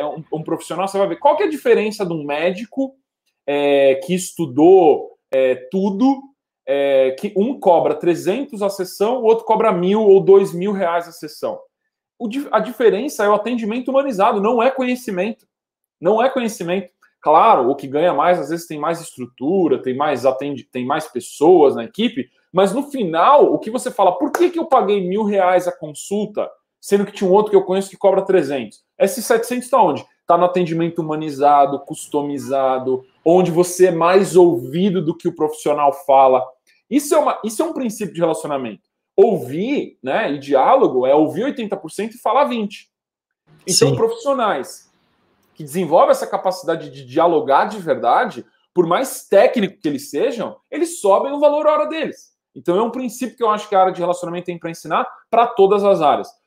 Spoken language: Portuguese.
É um, um, profissional, você vai ver qual que é a diferença de um médico é, que estudou é, tudo, é, que um cobra 300 a sessão, o outro cobra mil ou dois mil reais a sessão. O, a diferença é o atendimento humanizado, não é conhecimento. Não é conhecimento. Claro, o que ganha mais, às vezes tem mais estrutura, tem mais atende, tem mais pessoas na equipe, mas no final, o que você fala, por que, que eu paguei mil reais a consulta, sendo que tinha um outro que eu conheço que cobra 300? Esses 700 está onde? Está no atendimento humanizado, customizado, onde você é mais ouvido do que o profissional fala. Isso é, uma, isso é um princípio de relacionamento. Ouvir né, e diálogo é ouvir 80% e falar 20%. Então, Sim. profissionais que desenvolvem essa capacidade de dialogar de verdade, por mais técnico que eles sejam, eles sobem o valor hora deles. Então, é um princípio que eu acho que a área de relacionamento tem para ensinar para todas as áreas.